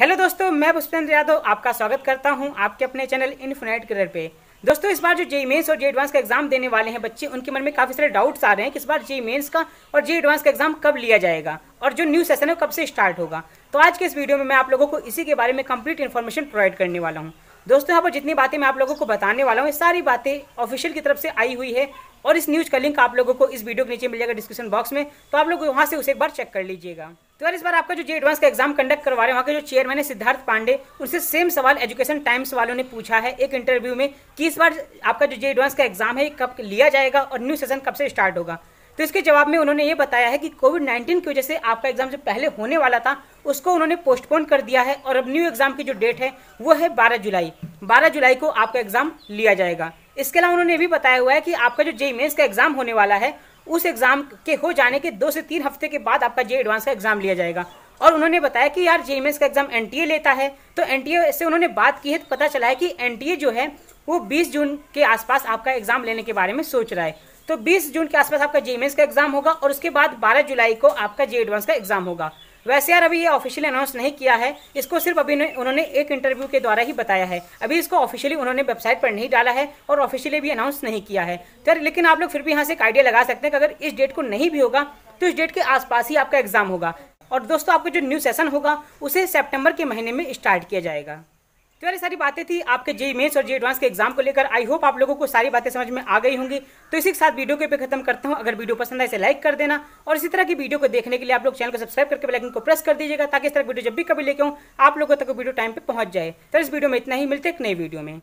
hello दोस्तों मैं पुष्पेंद्र यादव आपका स्वागत करता हूं आपके अपने चैनल इनफिनाइट करियर पे दोस्तों इस बार जो जे मेन्स और जे एडवांस का एग्जाम देने वाले हैं बच्चे उनके मन में काफी सारे डाउट्स आ रहे हैं कि इस बार जे मेन्स का और जे एडवांस का एग्जाम कब लिया जाएगा और जो न्यू सेशन है कब से स्टार्ट होगा तो आज के इस वीडियो में मैं आप लोगों को इसी के बारे में कम्प्लीट इन्फॉर्मेशन प्रोवाइड करने वाला हूँ दोस्तों यहाँ पर जितनी बातें मैं आप लोगों को बताने वाला हूँ ये सारी बातें ऑफिशियल की तरफ से आई हुई है और इस न्यूज़ का लिंक आप लोगों को इस वीडियो के नीचे मिल जाएगा डिस्क्रिप्शन बॉक्स में तो आप लोग वहाँ से उसे एक बार चेक कर लीजिएगा तो यार इस बार आपका जो जे एडवांस का एग्जाम कंडक्ट करवा रहे हैं वहाँ के जो चेयरमैन है सिद्धार्थ पांडे उनसे सेम सवाल एजुकेशन टाइम्स वालों ने पूछा है एक इंटरव्यू में कि इस बार आपका जो जे एडवांस का एग्जाम है कब लिया जाएगा और न्यू सेशन कब से स्टार्ट होगा तो इसके जवाब में उन्होंने ये बताया है कि कोविड नाइन्टीन की वजह से आपका एग्जाम जो पहले होने वाला था उसको उन्होंने पोस्टपोन कर दिया है और अब न्यू एग्जाम की जो डेट है वो है बारह जुलाई बारह जुलाई को आपका एग्जाम लिया जाएगा इसके अलावा उन्होंने भी बताया हुआ है कि आपका जो जेई मेन्स का एग्जाम होने वाला है उस एग्ज़ाम के हो जाने के दो से तीन हफ्ते के बाद आपका जे एडवांस का एग्ज़ाम लिया जाएगा और उन्होंने बताया कि यार जे का एग्ज़ाम एन लेता है तो एन से उन्होंने बात की है तो पता चला है कि एन जो है वो बीस जून के आसपास आपका एग्ज़ाम लेने के बारे में सोच रहा है तो 20 जून के आसपास आपका जे का एग्ज़ाम होगा और उसके बाद 12 जुलाई को आपका जे एडवांस का एग्ज़ाम होगा वैसे यार अभी ये ऑफिशियली अनाउंस नहीं किया है इसको सिर्फ अभी उन्होंने एक इंटरव्यू के द्वारा ही बताया है अभी इसको ऑफिशियली उन्होंने वेबसाइट पर नहीं डाला है और ऑफिशियली भी अनाउंस नहीं किया है तो यार लेकिन आप लोग फिर भी यहाँ से एक आइडिया लगा सकते हैं कि अगर इस डेट को नहीं भी होगा तो इस डेट के आसपास ही आपका एग्जाम होगा और दोस्तों आपका जो न्यू सेशन होगा उसे सेप्टेम्बर के महीने में स्टार्ट किया जाएगा तो यार सारी बातें थी आपके जे मेन्स और जे एडवांस के एग्जाम को लेकर आई होप आप लोगों को सारी बातें समझ में आ गई होंगी तो इसी के साथ वीडियो के पे खत्म करता हूँ अगर वीडियो पसंद आए इसे लाइक कर देना और इसी तरह की वीडियो को देखने के लिए आप लोग चैनल को सब्सक्राइब करके बेलाइकन को प्रेस कर दीजिएगा ताकि इस तरह वीडियो जब भी कभी लेके हूँ आप लोगों तक वीडियो टाइम पर पहुंच जाए तो इस वीडियो में इतना ही मिलते एक नई वीडियो में